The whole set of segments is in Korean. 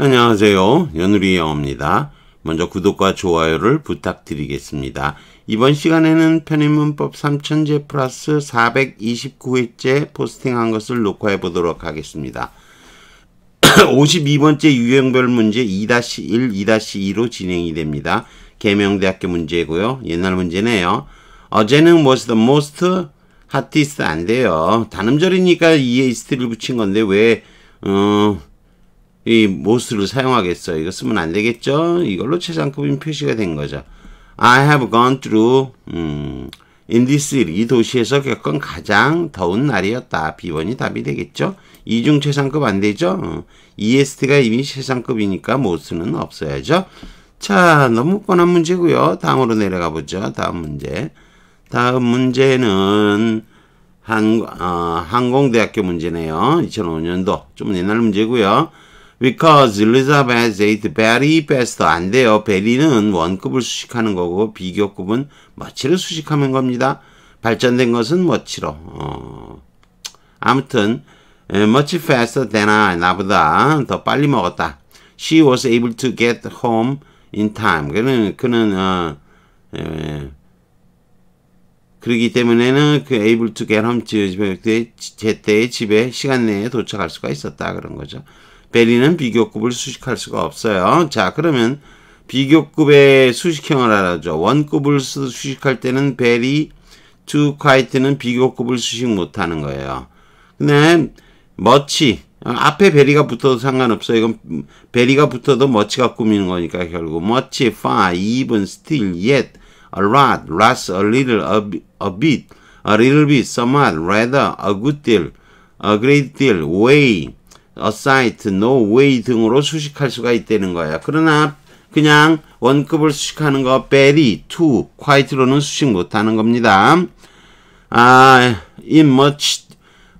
안녕하세요. 연우리 영어입니다. 먼저 구독과 좋아요를 부탁드리겠습니다. 이번 시간에는 편의문법 3000제 플러스 429회째 포스팅한 것을 녹화해 보도록 하겠습니다. 52번째 유형별 문제 2-1, 2-2로 진행이 됩니다. 개명대학교 문제고요. 옛날 문제네요. 어제는 was the most hottest 안 돼요. 단음절이니까 이에 이스트를 붙인 건데 왜 어, 이 most를 사용하겠어. 이거 쓰면 안 되겠죠? 이걸로 최상급인 표시가 된 거죠. I have gone through 음, in this 이 도시에서 겪은 가장 더운 날이었다. B번이 답이 되겠죠? 이중 최상급 안 되죠? 어, EST가 이미 최상급이니까 most는 없어야죠. 자, 너무 뻔한 문제고요. 다음으로 내려가 보죠. 다음 문제. 다음 문제는 한, 어, 항공대학교 문제네요. 2005년도. 좀 옛날 문제고요. because Elizabeth ate very best 안 돼요. 베리는 원급을 수식하는 거고 비교급은 머치를 수식하는 겁니다. 발전된 것은 머치로. 어. 아무튼 much faster than I 나보다 더 빨리 먹었다. She was able to get home in time. 그는 그는 어, 에, 그러기 때문에는 그 able to get home 제때 집에 시간 내에 도착할 수가 있었다 그런 거죠. 베리는 비교급을 수식할 수가 없어요. 자, 그러면 비교급의 수식형을 알아죠. 원급을 수식할 때는 베리, 투 콰이트는 비교급을 수식 못하는 거예요. 근데 머치 앞에 베리가 붙어도 상관없어 이건 베리가 붙어도 머치가 꾸미는 거니까 결국 머치, far, even, still, yet, a lot, lots, a little, a, a bit, a little bit, somewhat, rather, a good deal, a great deal, way, 어사이트, 노웨이 등으로 수식할 수가 있다는 거야. 그러나 그냥 원급을 수식하는 거 very, to, quite로는 수식 못하는 겁니다. 아, in much,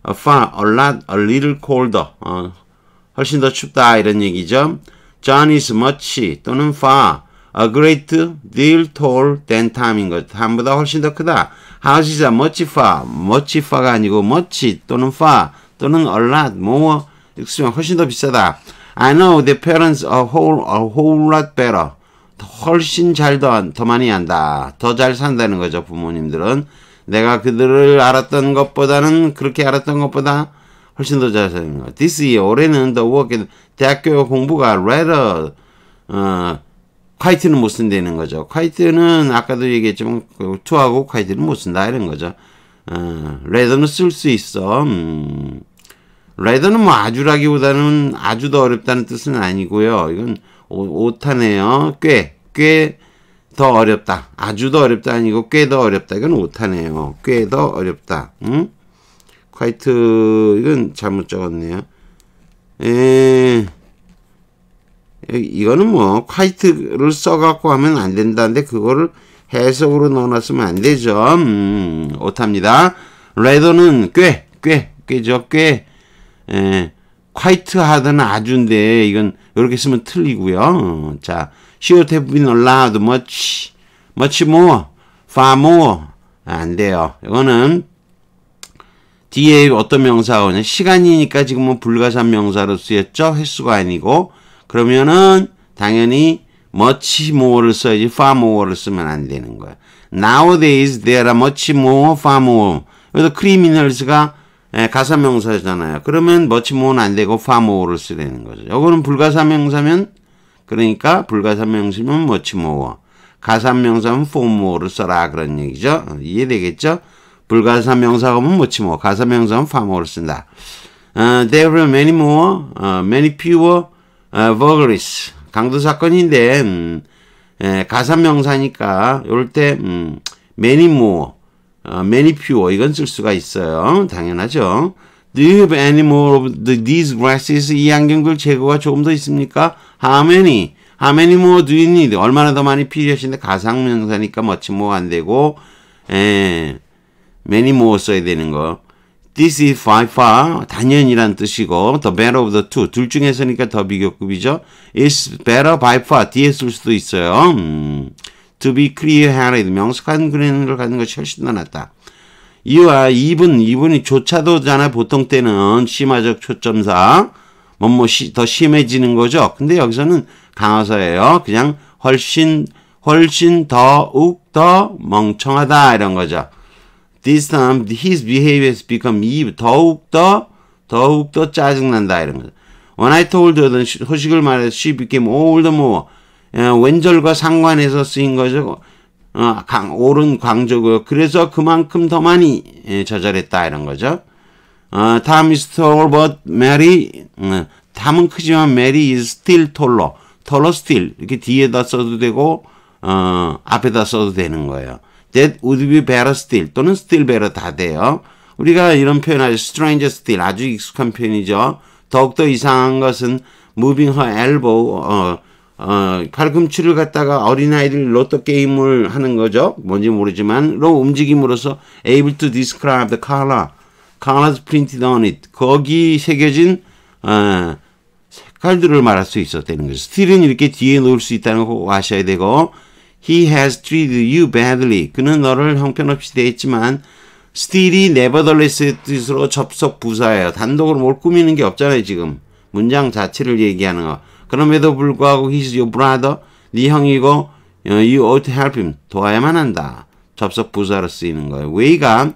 far, a lot, a little colder. 어, 훨씬 더 춥다 이런 얘기죠. John is much 또는 far, a great deal tall than Tom인 것. Tom보다 훨씬 더 크다. Houses are much far, much far가 아니고 much 또는 far 또는 a lot, more 익스트림 훨씬 더 비싸다. I know the parents a whole, a whole lot better. 훨씬 잘 더, 더 많이 한다. 더 잘 산다는 거죠, 부모님들은. 내가 그들을 알았던 것보다는, 그렇게 알았던 것보다 훨씬 더잘 사는 거. This year, 올해는 t work, 대학교 공부가 rather, 어, 콰이트는 못 쓴다는 거죠. 콰이트는 아까도 얘기했지만, 투하고 콰이트는 못 쓴다, 이런 거죠. 어, rather는 쓸 수 있어. 음. 레더는 뭐 아주라기보다는 아주 더 어렵다는 뜻은 아니고요. 이건 오, 타네요 꽤, 꽤 더 어렵다. 아주 더 어렵다 아니고 꽤 더 어렵다. 이건 오타네요. 꽤 더 어렵다. 응? q 이트 이건 잘못 적었네요. 에 이거는 뭐 q 이트를 써갖고 하면 안 된다는데 그거를 해석으로 넣어놨으면 안 되죠. 음, 오타입니다. 레더는 꽤, 꽤, 꽤죠. 꽤 에, quite hard는 아주인데 이건 이렇게 쓰면 틀리고요. 자, should have been allowed much, much more, far more 안 돼요. 이거는 뒤에 어떤 명사가 오냐 시간이니까 지금은 불가산 명사로 쓰였죠. 횟수가 아니고 그러면은 당연히 much more를 써야지 far more를 쓰면 안 되는 거야. Nowadays there are much more, far more. 그래서 criminals가 예, 가사명사잖아요. 그러면 머치모는 안 되고 파모어를 쓰라는 거죠. 요거는 불가사명사면 그러니까 불가사명사면 머치모어. 가사명사면 포모어를 써라 그런 얘기죠. 어, 이해되겠죠? 불가사명사가면 머치모어, 가사명사면 파모어를 쓴다. Uh, there were many more, uh, many fewer uh, b u r g l a r i s 강도 사건인데 음, 예, 가사명사니까 이럴 때 음, many more. many fewer 이건 쓸 수가 있어요. 당연하죠. Do you have any more of the, these grasses? 이 양경들 재고가 조금 더 있습니까? How many? How many more do you need? 얼마나 더 많이 필요하신데 가상명사니까 멋진 뭐안 되고 에, many more 써야 되는 거. This is by far 단연이란 뜻이고 the better of the two 둘 중에서니까 더 비교급이죠. It's better by far 뒤에 쓸 수도 있어요. 음. to be clear-headed 명석한 그린을 갖는 것이 훨씬 더 낫다. 이와 이분 이분이 조차도잖아 보통 때는 심화적 초점사 뭐뭐 뭐, 더 심해지는 거죠. 근데 여기서는 강화사예요. 그냥 훨씬 훨씬 더욱 더 멍청하다 이런 거죠. This time his behavior has become evil. 더욱 더 더욱 더 짜증난다 이런 거죠. When I told her 소식을 말해서 she became all t h more 왼절과 상관해서 쓰인 거죠. 어, 강, 옳은 광조고요. 그래서 그만큼 더 많이 예, 저절했다 이런 거죠. 어, Tom is tall but Mary, 어, Tom은 크지만 Mary is still taller, taller still 이렇게 뒤에다 써도 되고 어, 앞에다 써도 되는 거예요. That would be better still 또는 still better 다 돼요. 우리가 이런 표현하죠. Stranger still 아주 익숙한 표현이죠. 더욱더 이상한 것은 moving her elbow 어, 어, 팔꿈치를 갖다가 어린아이들 로또 게임을 하는 거죠. 뭔지 모르지만 로움직임으로써 able to describe the color, colors printed on it. 거기 새겨진 어, 색깔들을 말할 수 있었다는 거죠. 스틸은 이렇게 뒤에 놓을 수 있다는 거 아셔야 되고 He has treated you badly. 그는 너를 형편없이 대했지만 스틸이 nevertheless의 뜻으로 접속 부사예요. 단독으로 뭘 꾸미는 게 없잖아요. 지금 문장 자체를 얘기하는 거. 그럼에도 불구하고 he's your brother, 네 형이고 어, you ought to help him, 도와야만 한다. 접속 부사로 쓰이는 거예요. w 이가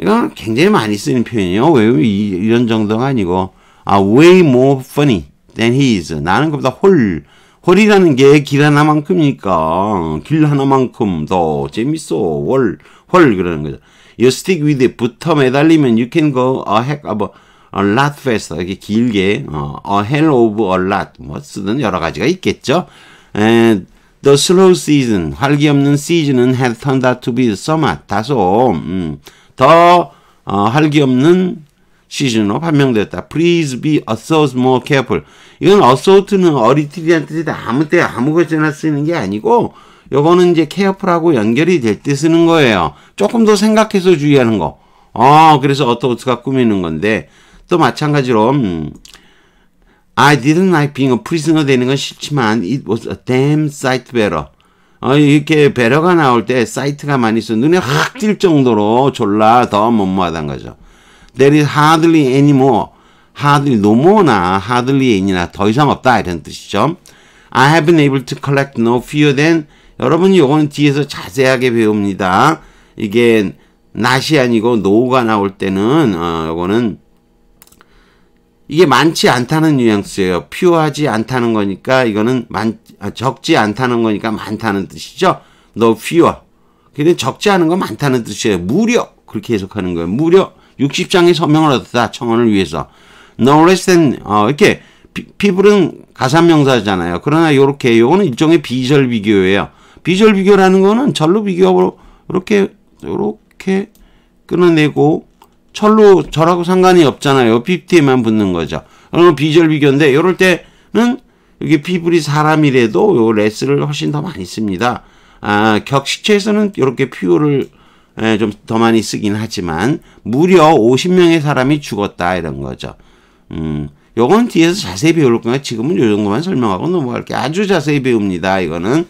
이건 굉장히 많이 쓰는 표현이에요. 왜 이런 정도가 아니고 아, way more funny than he is. 나는 그보다 홀 홀이라는 게 길 하나만큼이니까 길 하나만큼 더 재밌어 월홀 그러는 거죠. You stick with it 붙어 매달리면 you can go a heck of 아, a 뭐, a lot faster 이렇게 길게 어, a hell of a lot 뭐 쓰는 여러 가지가 있겠죠. And the slow season 활기 없는 시즌은 had turned out to be summer 다소 음, 더 어, 활기 없는 시즌으로 판명됐다. Please be assault more careful. 이건 a s s a t 는 어리티리한 뜻인데 아무 때 아무것이나 쓰는 게 아니고 요거는 이제 careful하고 연결이 될 때 쓰는 거예요. 조금 더 생각해서 주의하는 거. 아, 그래서 어떻게 꾸미는 건데 또 마찬가지로 I didn't like being a prisoner 되는 건 싫지만 it was a damn sight better. 어, 이렇게 배려가 나올 때 사이트가 많이 있어 눈에 확 띌 정도로 졸라 더 무모하단 거죠. There is hardly any more. hardly no more나 hardly any나 더 이상 없다 이런 뜻이죠. I have been able to collect no fewer than 여러분 요거는 뒤에서 자세하게 배웁니다. 이게 not이 아니고 no가 나올 때는 어, 요거는 이게 많지 않다는 뉘앙스예요. 퓨어하지 않다는 거니까 이거는 많, 아, 적지 않다는 거니까 많다는 뜻이죠. No f 근데 적지 않은 건 많다는 뜻이에요. 무려 그렇게 해석하는 거예요. 무려 60장의 서명을 얻었다. 청원을 위해서. No less than 어, 이렇게 피, 부는 가산명사잖아요. 그러나 요렇게 요거는 일종의 비절 비교예요. 비절 비교라는 거는 절로 비교하고 이렇게 요렇게 끊어내고 철로 저라고 상관이 없잖아요. 피프에만 붙는 거죠. 그럼 비절비교인데 이럴 때는 여기 피부리 사람이라도 요 레스를 훨씬 더 많이 씁니다. 아, 격식체에서는 이렇게 퓨어를 예, 좀더 많이 쓰긴 하지만 무려 50명의 사람이 죽었다 이런 거죠. 음, 요건 뒤에서 자세히 배울 거니 지금은 요 정도만 설명하고 넘어갈게. 아주 자세히 배웁니다. 이거는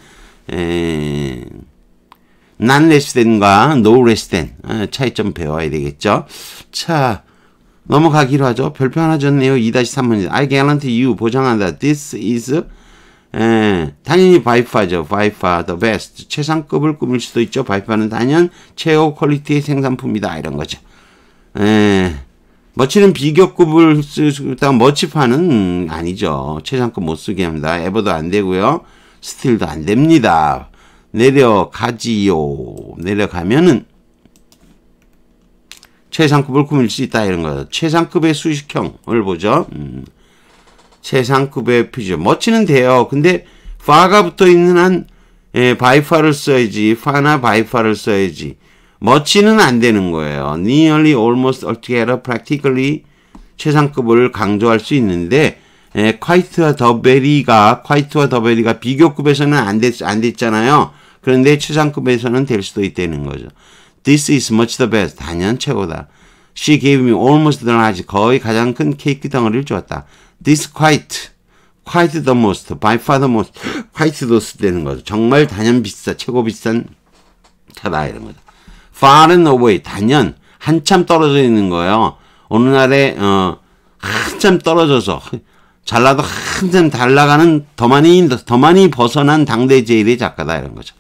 에... 예. 난레스덴과노레스덴 어, 차이점 배워야 되겠죠. 자 넘어가기로 하죠. 별표 하나 줬네요. 2-3번지 I guarantee you 보장한다. This is 에, 당연히 바이파죠. 바이파 the best 최상급을 꾸밀 수도 있죠. 바이파는 단연 최고 퀄리티의 생산품이다 이런 거죠. 에, 머는 비교급을 쓰다 머치파는 아니죠. 최상급 못 쓰게 합니다. 에버도 안 되고요. 스틸도 안 됩니다. 내려가지요. 내려가면은 최상급을 꾸밀 수 있다 이런 거죠. 최상급의 수식형을 보죠. 음. 최상급의 퓨즈 멋지는 돼요. 근데 파가 붙어 있는 한 예, 바이파를 써야지. 파나 바이파를 써야지. 멋지는 안 되는 거예요. nearly, almost, altogether, practically 최상급을 강조할 수 있는데 에, 예, 콰이트와 더베리가 콰이트와 더베리가 비교급에서는 안, 됐, 안 됐잖아요. 그런데 최상급에서는 될 수도 있다는 거죠. This is much the best. 단연 최고다. She gave me almost the large. 거의 가장 큰 케이크 덩어리를 주었다. This quite. quite the most. by far the most. quite the most 되는 거죠. 정말 단연 비싸. 최고 비싼 차다. 이런 거죠. far and away. 단연. 한참 떨어져 있는 거예요. 어느 날에, 어, 한참 떨어져서. 잘라도 한참 달라가는 더 많이 더 많이 벗어난 당대 제일의 작가다 이런 거죠.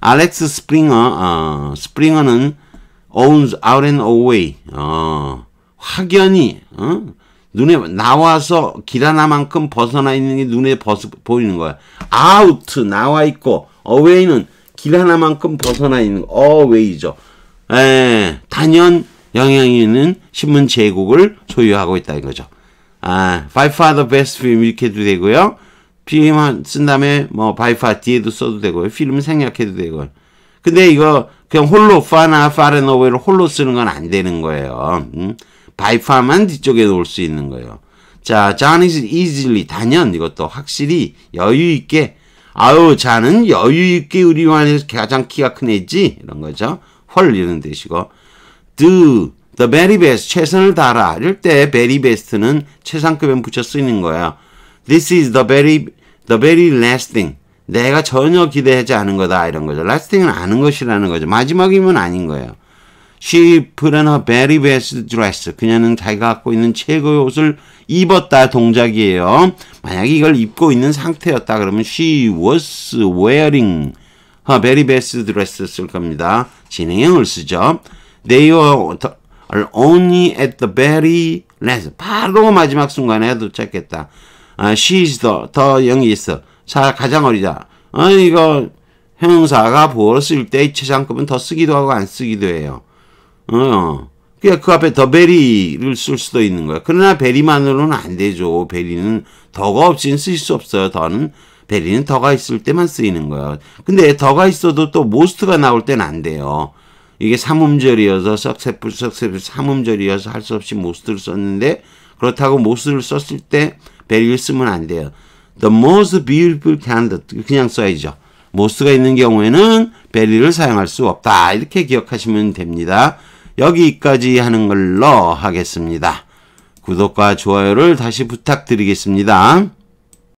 알렉스 스프링어 어, 스프링어는 owns out and away 어, 확연히 어? 눈에 나와서 길 하나만큼 벗어나 있는 게 눈에 벗 보이는 거야. out 나와 있고 away는 길 하나만큼 벗어나 있는 away죠. 에, 예, 단연 영향이 있는 신문 제국을 소유하고 있다는 거죠. 아, by far the best film 이렇게 해도 되고요. 비만 쓴 다음에 뭐 by far 뒤에도 써도 되고요. 필름 생략해도 되고요. 근데 이거 그냥 홀로 파나 far and away를 홀로 쓰는 건 안 되는 거예요. 음? by far만 뒤쪽에 놓을 수 있는 거예요. 자, John is easily 단연 이것도 확실히 여유 있게 아유 자는 여유 있게 우리만에서 가장 키가 큰 애지 이런 거죠. 헐 이런 뜻이고 do The very best, 최선을 다하라. 이럴 때 very best는 최상급에 붙여 쓰이는 거예요. This is the very, the very last thing. 내가 전혀 기대하지 않은 거다. 이런 거죠. last thing은 아는 것이라는 거죠. 마지막이면 아닌 거예요. She put on her very best dress. 그녀는 자기가 갖고 있는 최고의 옷을 입었다 동작이에요. 만약에 이걸 입고 있는 상태였다 그러면 she was wearing her very best dress 쓸 겁니다. 진행형을 쓰죠. They were are only at the very last. 바로 마지막 순간에 도착했다. 아, she s the, the youngest. 자, 가장 어리다. 어, 이거 형사가 보어를 쓸때 최상급은 더 쓰기도 하고 안 쓰기도 해요. 어. 그그 그러니까 앞에 더 베리를 쓸 수도 있는 거야. 그러나 베리만으로는 안 되죠. 베리는 더가 없이는 쓸 수 없어요. 더는 베리는 더가 있을 때만 쓰이는 거예 근데 더가 있어도 또 모스트가 나올 땐 안 돼요. 이게 삼음절이어서 석세풀 석세풀 삼음절이어서 할 수 없이 모스트를 썼는데 그렇다고 모스트를 썼을 때 베리를 쓰면 안 돼요. The most beautiful candle 그냥 써야죠. 모스가 있는 경우에는 베리를 사용할 수 없다. 이렇게 기억하시면 됩니다. 여기까지 하는 걸로 하겠습니다. 구독과 좋아요를 다시 부탁드리겠습니다.